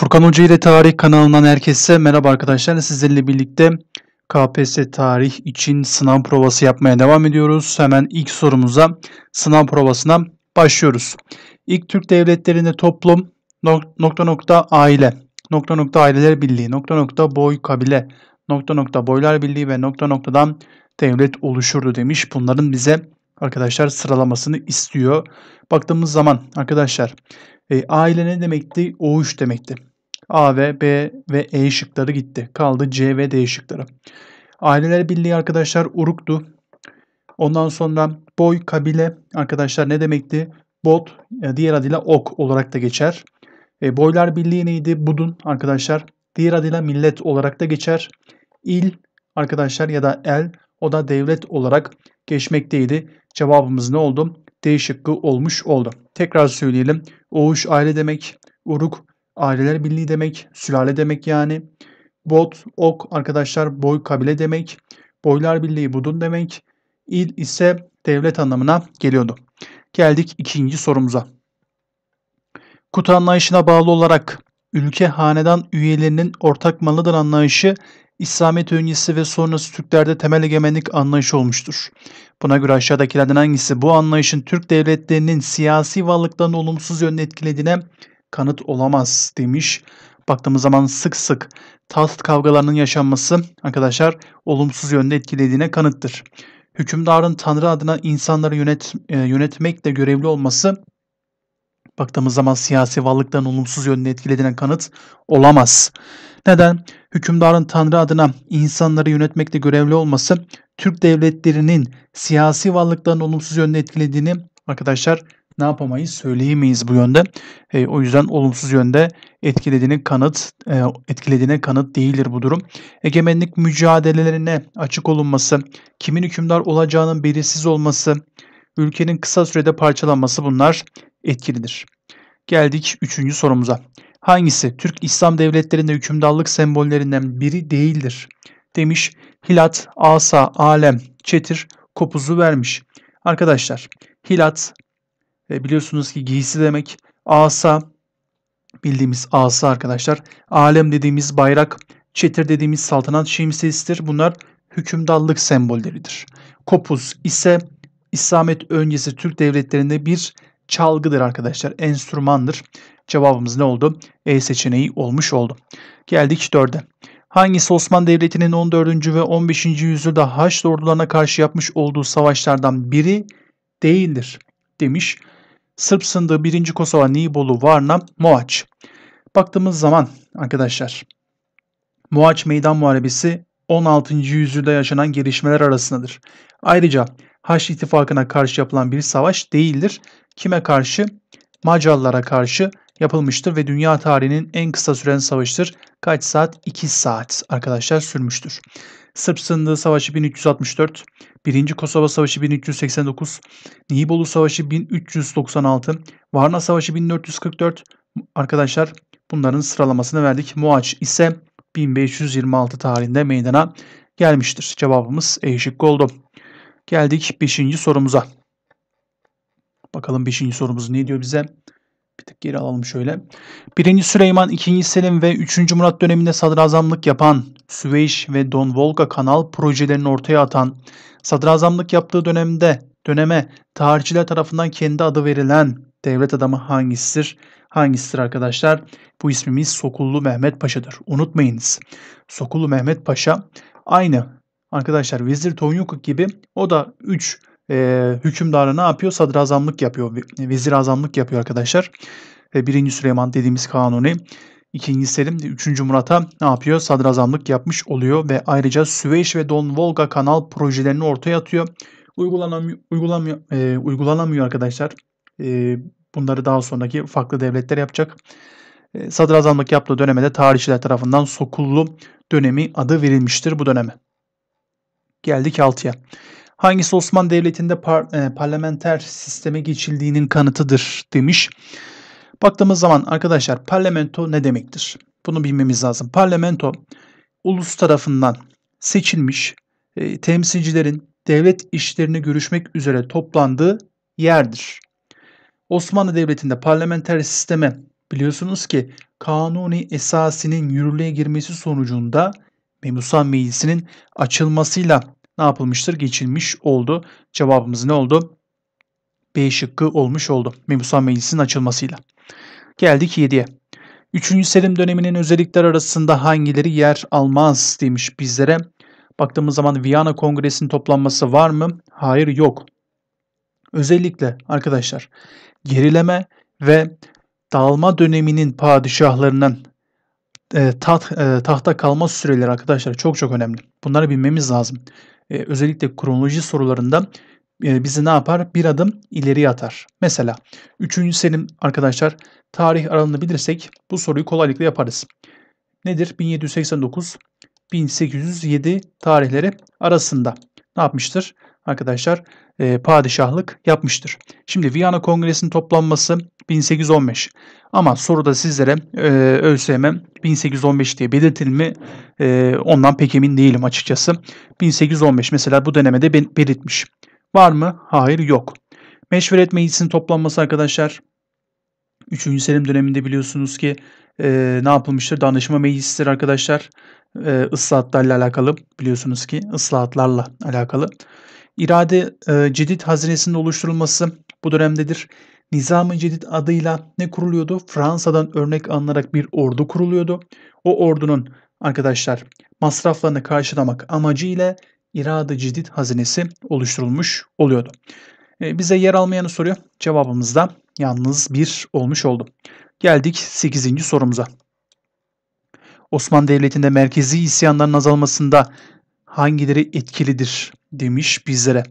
Furkan Hoca ile Tarih kanalından herkese merhaba arkadaşlar. Sizlerle birlikte KPSS tarih için sınav provası yapmaya devam ediyoruz. Hemen ilk sorumuza sınav provasına başlıyoruz. İlk Türk devletlerinde toplum nokta nokta aile nokta nokta aileler birliği nokta nokta boy kabile nokta nokta boylar birliği ve nokta noktadan devlet oluşurdu demiş. Bunların bize arkadaşlar sıralamasını istiyor. Baktığımız zaman arkadaşlar e, aile ne demekti? Oğuş demekti. A ve B ve E şıkları gitti. Kaldı C ve D şıkları. Aileler Birliği arkadaşlar uruktu. Ondan sonra boy, kabile arkadaşlar ne demekti? Bot e, diğer adıyla ok olarak da geçer. E, boylar Birliği neydi? Budun arkadaşlar. Diğer adıyla millet olarak da geçer. İl arkadaşlar ya da el o da devlet olarak geçmekteydi. Cevabımız ne oldu? D şıkkı olmuş oldu. Tekrar söyleyelim. Oğuş aile demek. Uruk Aileler birliği demek, sülale demek yani. Bot, ok arkadaşlar boy kabile demek. Boylar birliği budun demek. İl ise devlet anlamına geliyordu. Geldik ikinci sorumuza. Kutu anlayışına bağlı olarak ülke hanedan üyelerinin ortak malıdır anlayışı İslamiyet öncesi ve sonrası Türklerde temel egemenlik anlayışı olmuştur. Buna göre aşağıdakilerden hangisi bu anlayışın Türk devletlerinin siyasi varlıklarını olumsuz yönde etkilediğine kanıt olamaz demiş. Baktığımız zaman sık sık taht kavgalarının yaşanması arkadaşlar olumsuz yönde etkilediğine kanıttır. Hükümdarın Tanrı adına insanları yönet, e, yönetmekle görevli olması baktığımız zaman siyasi varlıkların olumsuz yönde etkilediğine kanıt olamaz. Neden? Hükümdarın Tanrı adına insanları yönetmekle görevli olması Türk devletlerinin siyasi varlıkların olumsuz yönde etkilediğini arkadaşlar ne yapamayız söyleyemeyiz bu yönde. E, o yüzden olumsuz yönde etkilediğine kanıt e, etkilediğine kanıt değildir bu durum. Egemenlik mücadelelerine açık olunması, kimin hükümdar olacağının belirsiz olması, ülkenin kısa sürede parçalanması bunlar etkilidir. Geldik 3. sorumuza. Hangisi Türk İslam devletlerinde hükümdarlık sembollerinden biri değildir? Demiş Hilat, Asa, Alem, Çetir, Kopuz'u vermiş. Arkadaşlar Hilat, e, biliyorsunuz ki giysi demek asa bildiğimiz asa arkadaşlar. Alem dediğimiz bayrak, çetir dediğimiz saltanat şemsiyesidir. Bunlar hükümdallık sembolleridir. Kopuz ise İslamet öncesi Türk devletlerinde bir çalgıdır arkadaşlar. Enstrümandır. Cevabımız ne oldu? E seçeneği olmuş oldu. Geldik 4'e. Hangisi Osmanlı Devleti'nin 14. ve 15. yüzyılda Haçlı ordularına karşı yapmış olduğu savaşlardan biri değildir demiş. Sırp sındığı 1. Kosova, Nibolu, Varna, Moaç. Baktığımız zaman arkadaşlar Moaç Meydan Muharebesi 16. yüzyılda yaşanan gelişmeler arasındadır. Ayrıca Haç İttifakına karşı yapılan bir savaş değildir. Kime karşı? Macarlara karşı yapılmıştır ve dünya tarihinin en kısa süren savaştır. Kaç saat? 2 saat arkadaşlar sürmüştür. Sırp Sındığı Savaşı 1364, 1. Kosova Savaşı 1389, Nihibolu Savaşı 1396, Varna Savaşı 1444. Arkadaşlar bunların sıralamasını verdik. Muaç ise 1526 tarihinde meydana gelmiştir. Cevabımız E şıkkı oldu. Geldik 5. sorumuza. Bakalım 5. sorumuz ne diyor bize? Bir tık geri alalım şöyle. 1. Süleyman, 2. Selim ve 3. Murat döneminde sadrazamlık yapan Süveyş ve Don Volga kanal projelerini ortaya atan, sadrazamlık yaptığı dönemde döneme tarihçiler tarafından kendi adı verilen devlet adamı hangisidir? Hangisidir arkadaşlar? Bu ismimiz Sokullu Mehmet Paşa'dır. Unutmayınız. Sokullu Mehmet Paşa aynı arkadaşlar Vezir Tonyukuk gibi o da 3 e, ee, hükümdara ne yapıyor? Sadrazamlık yapıyor, vezir azamlık yapıyor arkadaşlar. E, ee, 1. Süleyman dediğimiz kanuni. 2. Selim üçüncü Murat'a ne yapıyor? Sadrazamlık yapmış oluyor ve ayrıca Süveyş ve Don Volga kanal projelerini ortaya atıyor. Uygulanamıyor, uygulamıyor, e, uygulanamıyor arkadaşlar. E, bunları daha sonraki farklı devletler yapacak. E, sadrazamlık yaptığı döneme de tarihçiler tarafından Sokullu dönemi adı verilmiştir bu döneme. Geldik 6'ya. Hangisi Osmanlı Devleti'nde par, e, parlamenter sisteme geçildiğinin kanıtıdır demiş. Baktığımız zaman arkadaşlar parlamento ne demektir? Bunu bilmemiz lazım. Parlamento ulus tarafından seçilmiş e, temsilcilerin devlet işlerini görüşmek üzere toplandığı yerdir. Osmanlı Devleti'nde parlamenter sisteme biliyorsunuz ki kanuni esasinin yürürlüğe girmesi sonucunda Memusan Meclisi'nin açılmasıyla ne yapılmıştır? Geçilmiş oldu. Cevabımız ne oldu? B şıkkı olmuş oldu. Mebusan Meclisi'nin açılmasıyla. Geldik 7'ye. 3. Selim döneminin özellikler arasında hangileri yer almaz demiş bizlere. Baktığımız zaman Viyana Kongresi'nin toplanması var mı? Hayır yok. Özellikle arkadaşlar gerileme ve dağılma döneminin padişahlarının e, taht, e, tahta kalma süreleri arkadaşlar çok çok önemli. Bunları bilmemiz lazım e, özellikle kronoloji sorularında e, bizi ne yapar? Bir adım ileri atar. Mesela 3. senin arkadaşlar tarih aralığını bilirsek bu soruyu kolaylıkla yaparız. Nedir? 1789 1807 tarihleri arasında ne yapmıştır? arkadaşlar e, padişahlık yapmıştır. Şimdi Viyana Kongresi'nin toplanması 1815 ama soruda sizlere e, ÖSYM 1815 diye belirtil e, ondan pek emin değilim açıkçası. 1815 mesela bu dönemede belirtmiş. Var mı? Hayır yok. Meşveret Meclisi'nin toplanması arkadaşlar 3. Selim döneminde biliyorsunuz ki e, ne yapılmıştır? Danışma meclisidir arkadaşlar. E, ıslahatlarla alakalı biliyorsunuz ki ıslahatlarla alakalı. İrade e, Cedid Hazinesi'nin oluşturulması bu dönemdedir. Nizam-ı Cedid adıyla ne kuruluyordu? Fransa'dan örnek alınarak bir ordu kuruluyordu. O ordunun arkadaşlar masraflarını karşılamak amacıyla İrade Cedid Hazinesi oluşturulmuş oluyordu. E, bize yer almayanı soruyor. Cevabımız da yalnız bir olmuş oldu. Geldik 8. sorumuza. Osmanlı Devleti'nde merkezi isyanların azalmasında hangileri etkilidir? demiş bizlere.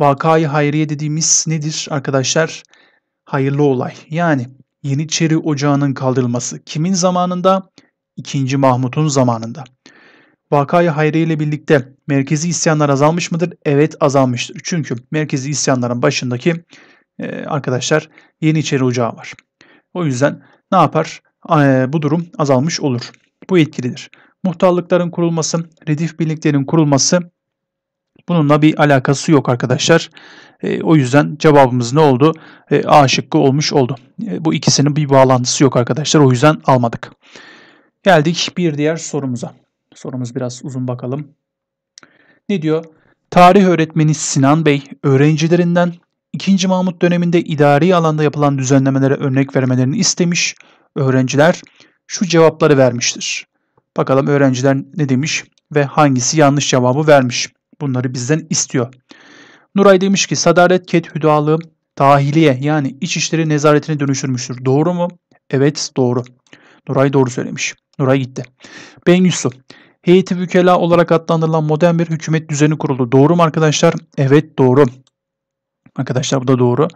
Vakayı hayriye dediğimiz nedir arkadaşlar? Hayırlı olay. Yani Yeniçeri Ocağı'nın kaldırılması. Kimin zamanında? 2. Mahmut'un zamanında. Vakayı hayriye ile birlikte merkezi isyanlar azalmış mıdır? Evet azalmıştır. Çünkü merkezi isyanların başındaki e, arkadaşlar Yeniçeri Ocağı var. O yüzden ne yapar? E, bu durum azalmış olur. Bu etkilidir. Muhtarlıkların kurulması, redif birliklerin kurulması Bununla bir alakası yok arkadaşlar. E, o yüzden cevabımız ne oldu? E, A şıkkı olmuş oldu. E, bu ikisinin bir bağlantısı yok arkadaşlar. O yüzden almadık. Geldik bir diğer sorumuza. Sorumuz biraz uzun bakalım. Ne diyor? Tarih öğretmeni Sinan Bey öğrencilerinden 2. Mahmut döneminde idari alanda yapılan düzenlemelere örnek vermelerini istemiş. Öğrenciler şu cevapları vermiştir. Bakalım öğrenciler ne demiş ve hangisi yanlış cevabı vermiş. Bunları bizden istiyor. Nuray demiş ki sadaret ket hüdalı dahiliye yani içişleri Nezaretine dönüştürmüştür. Doğru mu? Evet doğru. Nuray doğru söylemiş. Nuray gitti. Bengüsü. Heyeti Vükela olarak adlandırılan modern bir hükümet düzeni kuruldu. Doğru mu arkadaşlar? Evet doğru. Arkadaşlar bu da doğru.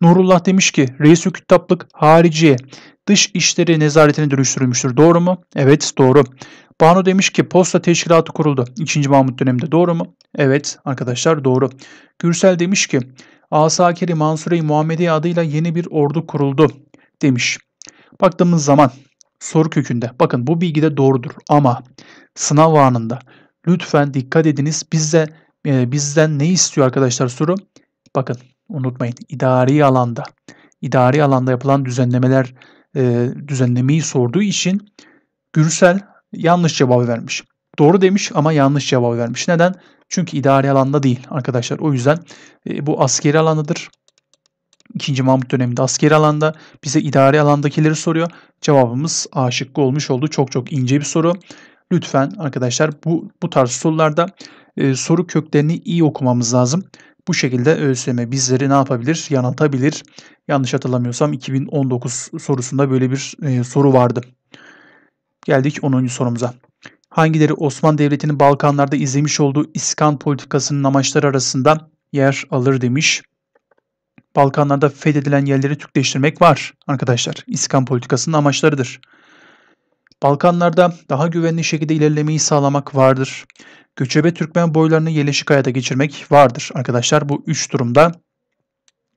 Nurullah demiş ki reis hükümetaplık hariciye dış işleri nezaretine dönüştürülmüştür. Doğru mu? Evet doğru. Banu demiş ki posta teşkilatı kuruldu 2. Mahmut döneminde doğru mu? Evet arkadaşlar doğru. Gürsel demiş ki Asakeri Mansure-i Muhammediye adıyla yeni bir ordu kuruldu demiş. Baktığımız zaman soru kökünde bakın bu bilgi de doğrudur ama sınav anında lütfen dikkat ediniz bizde e, bizden ne istiyor arkadaşlar soru? Bakın unutmayın idari alanda idari alanda yapılan düzenlemeler e, düzenlemeyi sorduğu için Gürsel yanlış cevabı vermiş. Doğru demiş ama yanlış cevabı vermiş. Neden? Çünkü idari alanda değil arkadaşlar. O yüzden e, bu askeri alandadır. İkinci Mahmut döneminde askeri alanda bize idari alandakileri soruyor. Cevabımız A şıkkı olmuş oldu. Çok çok ince bir soru. Lütfen arkadaşlar bu, bu tarz sorularda e, soru köklerini iyi okumamız lazım. Bu şekilde ÖSYM bizleri ne yapabilir? Yanıltabilir. Yanlış hatırlamıyorsam 2019 sorusunda böyle bir e, soru vardı. Geldik 10. sorumuza. Hangileri Osmanlı Devleti'nin Balkanlarda izlemiş olduğu İskan politikasının amaçları arasında yer alır demiş. Balkanlarda fethedilen yerleri Türkleştirmek var arkadaşlar. İskan politikasının amaçlarıdır. Balkanlarda daha güvenli şekilde ilerlemeyi sağlamak vardır. Göçebe Türkmen boylarını yerleşik hayata geçirmek vardır arkadaşlar. Bu üç durumda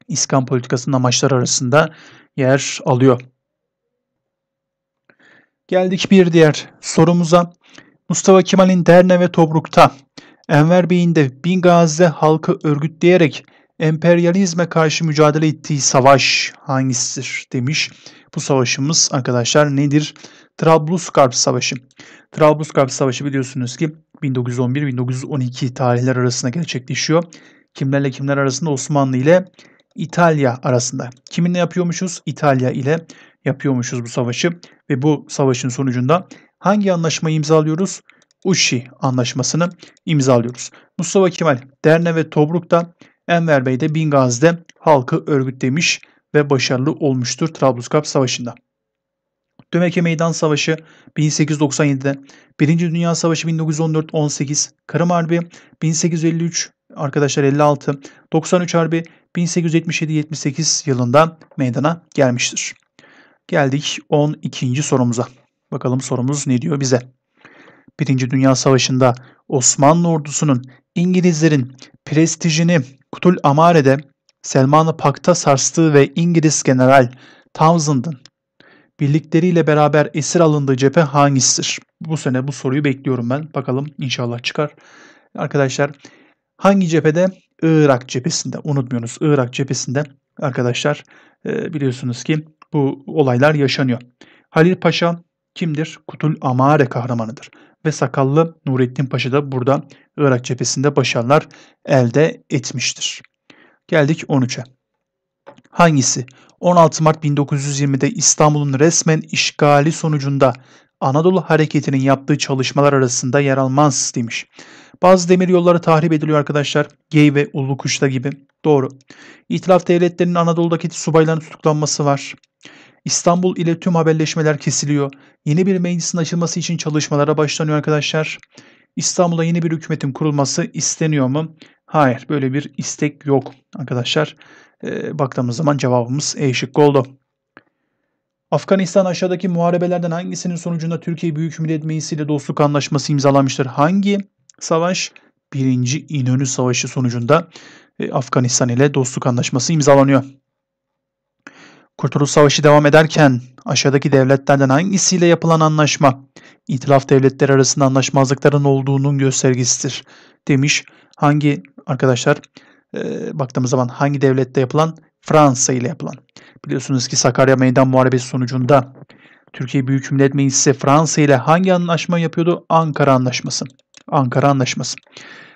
İskan politikasının amaçları arasında yer alıyor. Geldik bir diğer sorumuza. Mustafa Kemal'in Derne ve Tobruk'ta, Enver Bey'in de Bingazi'de halkı örgütleyerek emperyalizme karşı mücadele ettiği savaş hangisidir demiş. Bu savaşımız arkadaşlar nedir? Trablusgarp Savaşı. Trablusgarp Savaşı biliyorsunuz ki 1911-1912 tarihler arasında gerçekleşiyor. Kimlerle kimler arasında? Osmanlı ile İtalya arasında. Kiminle yapıyormuşuz? İtalya ile yapıyormuşuz bu savaşı ve bu savaşın sonucunda hangi anlaşmayı imzalıyoruz? Uşi anlaşmasını imzalıyoruz. Mustafa Kemal Derne ve Tobruk'ta Enver Bey de Bingazi'de halkı örgütlemiş ve başarılı olmuştur Trablusgarp Savaşı'nda. Dömeke Meydan Savaşı 1897'de, Birinci Dünya Savaşı 1914-18, Karım Harbi 1853 arkadaşlar 56, 93 Harbi 1877-78 yılında meydana gelmiştir. Geldik 12. sorumuza. Bakalım sorumuz ne diyor bize? Birinci Dünya Savaşı'nda Osmanlı ordusunun İngilizlerin prestijini Kutul Amare'de Selman-ı Pak'ta sarstığı ve İngiliz General Townsend'ın birlikleriyle beraber esir alındığı cephe hangisidir? Bu sene bu soruyu bekliyorum ben. Bakalım inşallah çıkar. Arkadaşlar hangi cephede? Irak cephesinde. Unutmuyorsunuz Irak cephesinde arkadaşlar e, biliyorsunuz ki bu olaylar yaşanıyor. Halil Paşa kimdir? Kutul Amare kahramanıdır. Ve sakallı Nurettin Paşa da burada Irak cephesinde başarılar elde etmiştir. Geldik 13'e. Hangisi? 16 Mart 1920'de İstanbul'un resmen işgali sonucunda Anadolu Hareketi'nin yaptığı çalışmalar arasında yer almaz demiş. Bazı demir yolları tahrip ediliyor arkadaşlar. Gey ve Ulukuş'ta gibi. Doğru. İtilaf devletlerinin Anadolu'daki subayların tutuklanması var. İstanbul ile tüm haberleşmeler kesiliyor. Yeni bir meclisin açılması için çalışmalara başlanıyor arkadaşlar. İstanbul'a yeni bir hükümetin kurulması isteniyor mu? Hayır böyle bir istek yok arkadaşlar. E, baktığımız zaman cevabımız E şıkkı oldu. Afganistan aşağıdaki muharebelerden hangisinin sonucunda Türkiye Büyük Millet Meclisi ile dostluk anlaşması imzalanmıştır? Hangi savaş? Birinci İnönü Savaşı sonucunda e, Afganistan ile dostluk anlaşması imzalanıyor. Kurtuluş Savaşı devam ederken aşağıdaki devletlerden hangisiyle yapılan anlaşma itilaf devletleri arasında anlaşmazlıkların olduğunun göstergesidir demiş. Hangi arkadaşlar e, baktığımız zaman hangi devlette yapılan Fransa ile yapılan. Biliyorsunuz ki Sakarya Meydan Muharebesi sonucunda Türkiye Büyük Millet Meclisi Fransa ile hangi anlaşma yapıyordu? Ankara Anlaşması. Ankara Anlaşması.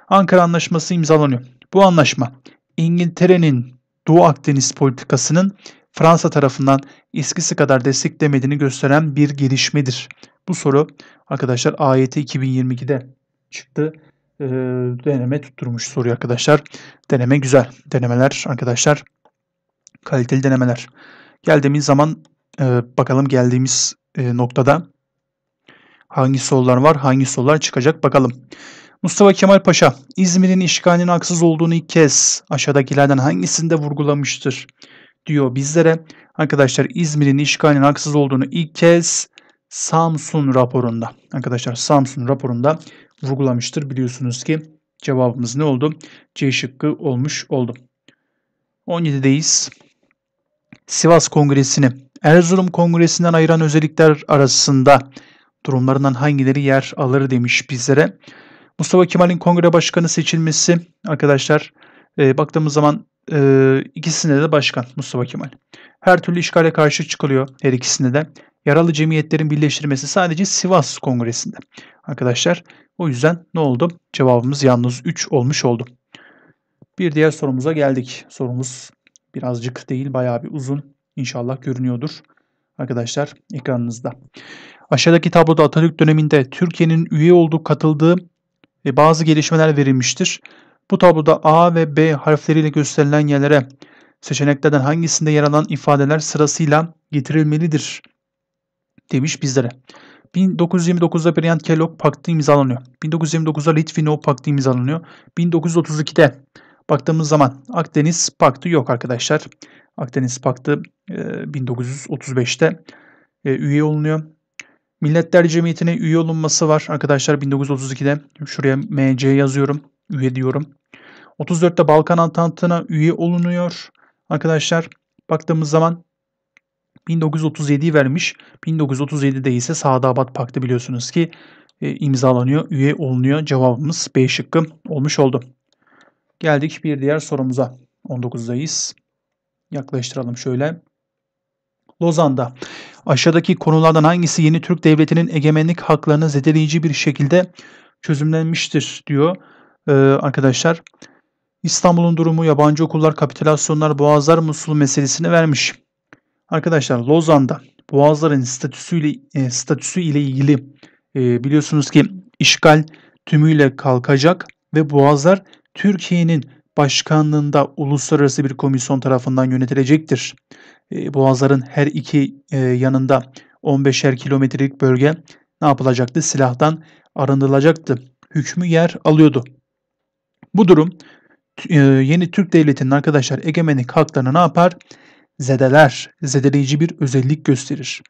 Ankara Anlaşması imzalanıyor. Bu anlaşma İngiltere'nin Doğu Akdeniz politikasının Fransa tarafından eskisi kadar desteklemediğini gösteren bir gelişmedir. Bu soru arkadaşlar AYT 2022'de çıktı. Ee, deneme tutturmuş soruyu arkadaşlar. Deneme güzel. Denemeler arkadaşlar kaliteli denemeler. Geldiğimiz zaman e, bakalım geldiğimiz e, noktada hangi sorular var, hangi sorular çıkacak bakalım. Mustafa Kemal Paşa, İzmir'in işgalinin haksız olduğunu ilk kez aşağıdakilerden hangisinde vurgulamıştır? diyor bizlere. Arkadaşlar İzmir'in işgalinin haksız olduğunu ilk kez Samsun raporunda arkadaşlar Samsun raporunda vurgulamıştır. Biliyorsunuz ki cevabımız ne oldu? C şıkkı olmuş oldu. 17'deyiz. Sivas Kongresi'ni Erzurum Kongresi'nden ayıran özellikler arasında durumlarından hangileri yer alır demiş bizlere. Mustafa Kemal'in kongre başkanı seçilmesi arkadaşlar e, baktığımız zaman e, ikisinde de başkan Mustafa Kemal. Her türlü işgale karşı çıkılıyor her ikisinde de. Yaralı cemiyetlerin birleştirmesi sadece Sivas Kongresi'nde. Arkadaşlar o yüzden ne oldu? Cevabımız yalnız 3 olmuş oldu. Bir diğer sorumuza geldik. Sorumuz birazcık değil bayağı bir uzun. İnşallah görünüyordur arkadaşlar ekranınızda. Aşağıdaki tabloda Atatürk döneminde Türkiye'nin üye olduğu katıldığı ve bazı gelişmeler verilmiştir. Bu tabloda A ve B harfleriyle gösterilen yerlere seçeneklerden hangisinde yer alan ifadeler sırasıyla getirilmelidir demiş bizlere. 1929'da Brian Kellogg Paktı imzalanıyor. 1929'da Litvinov Paktı imzalanıyor. 1932'de baktığımız zaman Akdeniz Paktı yok arkadaşlar. Akdeniz Paktı 1935'te e, e, üye olunuyor. Milletler Cemiyeti'ne üye olunması var arkadaşlar 1932'de. Şuraya MC yazıyorum, üye diyorum. 34'te Balkan Antantı'na üye olunuyor. Arkadaşlar baktığımız zaman 1937'yi vermiş. 1937'de ise Sadabat Paktı biliyorsunuz ki e, imzalanıyor, üye olunuyor. Cevabımız B şıkkı olmuş oldu. Geldik bir diğer sorumuza. 19'dayız. Yaklaştıralım şöyle. Lozan'da aşağıdaki konulardan hangisi yeni Türk devletinin egemenlik haklarını zedeleyici bir şekilde çözümlenmiştir diyor ee, arkadaşlar. Arkadaşlar İstanbul'un durumu, yabancı okullar, kapitülasyonlar, boğazlar, Musul meselesini vermiş. Arkadaşlar Lozan'da boğazların statüsüyle, e, statüsü ile ilgili e, biliyorsunuz ki işgal tümüyle kalkacak ve boğazlar Türkiye'nin başkanlığında uluslararası bir komisyon tarafından yönetilecektir. E, boğazların her iki e, yanında 15'er kilometrelik bölge ne yapılacaktı? Silahtan arındırılacaktı. Hükmü yer alıyordu. Bu durum e, yeni Türk devletinin arkadaşlar egemenlik haklarını ne yapar? zedeler, zedeleyici bir özellik gösterir.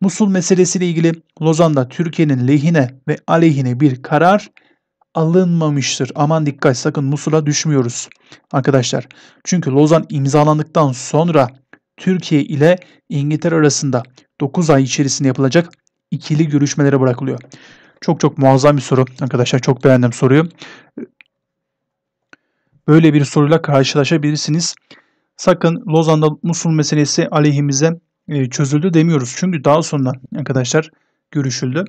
Musul meselesiyle ilgili Lozan'da Türkiye'nin lehine ve aleyhine bir karar alınmamıştır. Aman dikkat sakın Musul'a düşmüyoruz arkadaşlar. Çünkü Lozan imzalandıktan sonra Türkiye ile İngiltere arasında 9 ay içerisinde yapılacak ikili görüşmelere bırakılıyor. Çok çok muazzam bir soru arkadaşlar. Çok beğendim soruyu böyle bir soruyla karşılaşabilirsiniz. Sakın Lozan'da Musul meselesi aleyhimize e, çözüldü demiyoruz. Çünkü daha sonra arkadaşlar görüşüldü.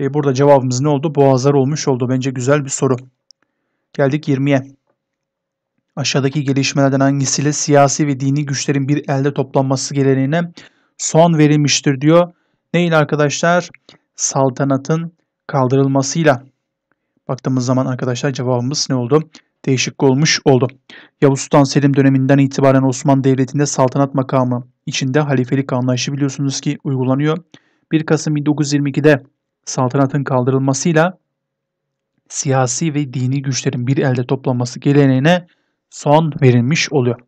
E, burada cevabımız ne oldu? Boğazlar olmuş oldu. Bence güzel bir soru. Geldik 20'ye. Aşağıdaki gelişmelerden hangisiyle siyasi ve dini güçlerin bir elde toplanması geleneğine son verilmiştir diyor. Neyle arkadaşlar? Saltanatın kaldırılmasıyla. Baktığımız zaman arkadaşlar cevabımız ne oldu? değişik olmuş oldu. Yavuz Sultan Selim döneminden itibaren Osmanlı Devleti'nde saltanat makamı içinde halifelik anlayışı biliyorsunuz ki uygulanıyor. 1 Kasım 1922'de saltanatın kaldırılmasıyla siyasi ve dini güçlerin bir elde toplanması geleneğine son verilmiş oluyor.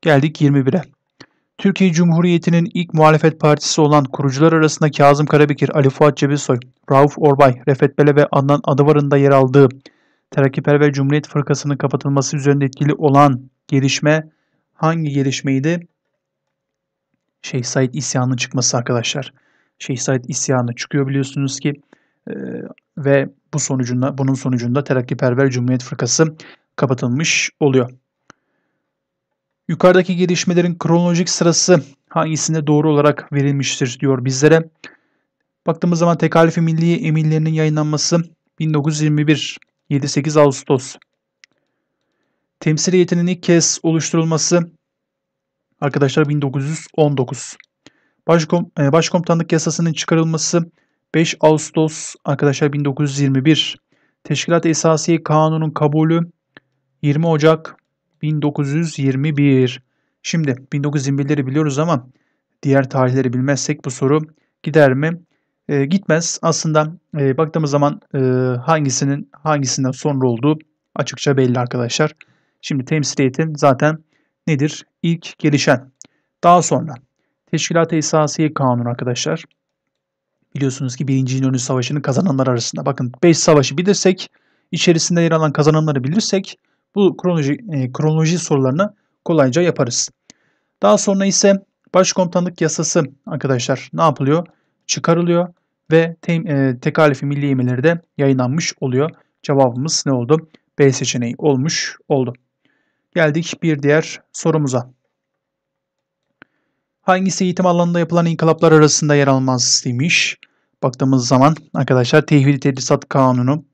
Geldik 21'e. Türkiye Cumhuriyeti'nin ilk muhalefet partisi olan kurucular arasında Kazım Karabekir, Ali Fuat Cebesoy, Rauf Orbay, Refet Bele ve Adnan Adıvar'ın da yer aldığı Terakkiperver Cumhuriyet Fırkası'nın kapatılması üzerinde etkili olan gelişme hangi gelişmeydi? Şeyh Said isyanının çıkması arkadaşlar. Şeyh Said isyanı çıkıyor biliyorsunuz ki e, ve bu sonucunda bunun sonucunda Terakkiperver Cumhuriyet Fırkası kapatılmış oluyor. Yukarıdaki gelişmelerin kronolojik sırası hangisinde doğru olarak verilmiştir diyor bizlere. Baktığımız zaman Tekalifi Milli Emirlerinin yayınlanması 1921 7-8 Ağustos. Temsiliyetinin ilk kez oluşturulması arkadaşlar 1919. Başkom e, Başkomutanlık yasasının çıkarılması 5 Ağustos arkadaşlar 1921. Teşkilat Esasiye Kanunu'nun kabulü 20 Ocak 1921. Şimdi 1921'leri biliyoruz ama diğer tarihleri bilmezsek bu soru gider mi? e, gitmez. Aslında e, baktığımız zaman e, hangisinin hangisinden sonra olduğu açıkça belli arkadaşlar. Şimdi temsiliyetin zaten nedir? İlk gelişen. Daha sonra Teşkilat-ı Kanunu arkadaşlar. Biliyorsunuz ki 1. İnönü Savaşı'nın kazananlar arasında. Bakın 5 savaşı bilirsek, içerisinde yer alan kazananları bilirsek bu kronoloji, e, kronoloji sorularını kolayca yaparız. Daha sonra ise başkomutanlık yasası arkadaşlar ne yapılıyor? çıkarılıyor ve te, e, tekalifi milli yemeleri de yayınlanmış oluyor. Cevabımız ne oldu? B seçeneği olmuş oldu. Geldik bir diğer sorumuza. Hangisi eğitim alanında yapılan inkılaplar arasında yer almaz demiş. Baktığımız zaman arkadaşlar Tehvil Tedrisat Kanunu,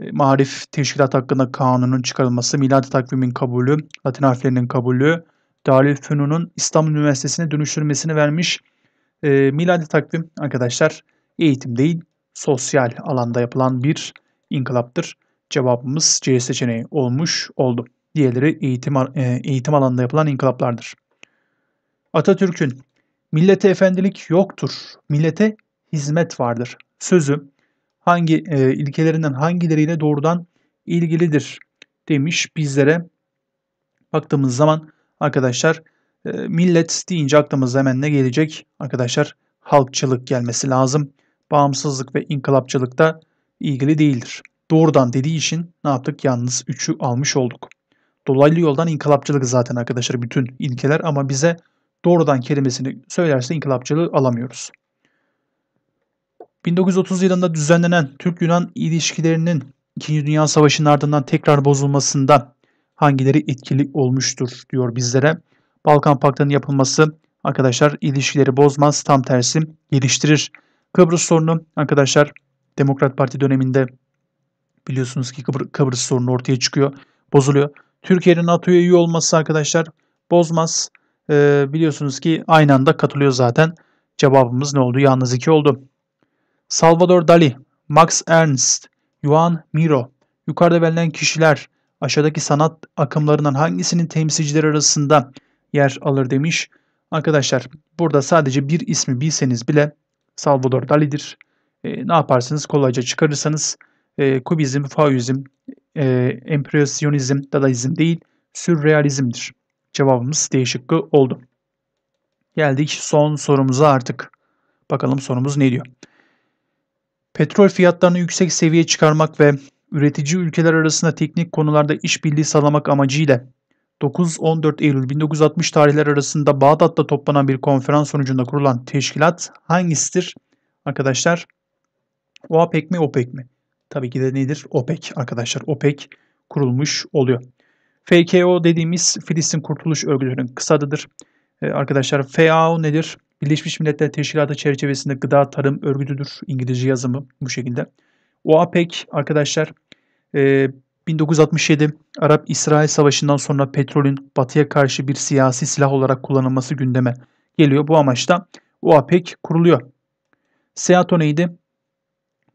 e, Marif Teşkilat hakkında kanunun çıkarılması, Miladi Takvim'in kabulü, Latin harflerinin kabulü, Darülfünun'un İstanbul Üniversitesi'ne dönüştürmesini vermiş. E, miladi takvim arkadaşlar eğitim değil sosyal alanda yapılan bir inkılaptır. Cevabımız C seçeneği olmuş oldu. Diğerleri eğitim, e, eğitim alanında yapılan inkılaplardır. Atatürk'ün millete efendilik yoktur, millete hizmet vardır sözü hangi e, ilkelerinden hangileriyle doğrudan ilgilidir demiş bizlere. Baktığımız zaman arkadaşlar ee, millet deyince aklımıza hemen ne gelecek? Arkadaşlar halkçılık gelmesi lazım. Bağımsızlık ve inkılapçılık da ilgili değildir. Doğrudan dediği için ne yaptık? Yalnız 3'ü almış olduk. Dolaylı yoldan inkılapçılık zaten arkadaşlar bütün ilkeler ama bize doğrudan kelimesini söylerse inkılapçılığı alamıyoruz. 1930 yılında düzenlenen Türk-Yunan ilişkilerinin 2. Dünya Savaşı'nın ardından tekrar bozulmasında hangileri etkili olmuştur diyor bizlere. Balkan Paktı'nın yapılması arkadaşlar ilişkileri bozmaz tam tersi geliştirir. Kıbrıs sorunu arkadaşlar Demokrat Parti döneminde biliyorsunuz ki Kıbr Kıbrıs sorunu ortaya çıkıyor, bozuluyor. Türkiye'nin NATO'ya üye olması arkadaşlar bozmaz. Ee, biliyorsunuz ki aynı anda katılıyor zaten. Cevabımız ne oldu? Yalnız iki oldu. Salvador Dali, Max Ernst, Juan Miro. Yukarıda verilen kişiler aşağıdaki sanat akımlarından hangisinin temsilcileri arasında yer alır demiş. Arkadaşlar burada sadece bir ismi bilseniz bile Salvador Dali'dir. E, ne yaparsınız kolayca çıkarırsanız e, kubizm, faizm, e, empresyonizm, dadaizm değil sürrealizmdir. Cevabımız D şıkkı oldu. Geldik son sorumuza artık. Bakalım sorumuz ne diyor? Petrol fiyatlarını yüksek seviyeye çıkarmak ve üretici ülkeler arasında teknik konularda işbirliği sağlamak amacıyla 9-14 Eylül 1960 tarihleri arasında Bağdat'ta toplanan bir konferans sonucunda kurulan teşkilat hangisidir? Arkadaşlar OAPEC mi OPEC mi? Tabii ki de nedir? OPEC arkadaşlar. OPEC kurulmuş oluyor. FKO dediğimiz Filistin Kurtuluş Örgütü'nün kısa Ee, arkadaşlar FAO nedir? Birleşmiş Milletler Teşkilatı çerçevesinde gıda tarım örgütüdür. İngilizce yazımı bu şekilde. OAPEC arkadaşlar e, 1967 Arap-İsrail Savaşı'ndan sonra petrolün batıya karşı bir siyasi silah olarak kullanılması gündeme geliyor. Bu amaçla OAPEC kuruluyor. SEATO neydi?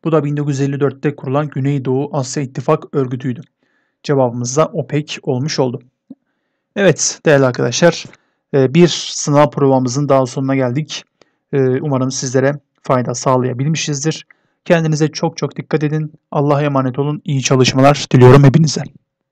Bu da 1954'te kurulan Güneydoğu Asya İttifak Örgütü'ydü. Cevabımız da OPEC olmuş oldu. Evet değerli arkadaşlar e, bir sınav provamızın daha sonuna geldik. E, umarım sizlere fayda sağlayabilmişizdir. Kendinize çok çok dikkat edin. Allah'a emanet olun. İyi çalışmalar diliyorum hepinize.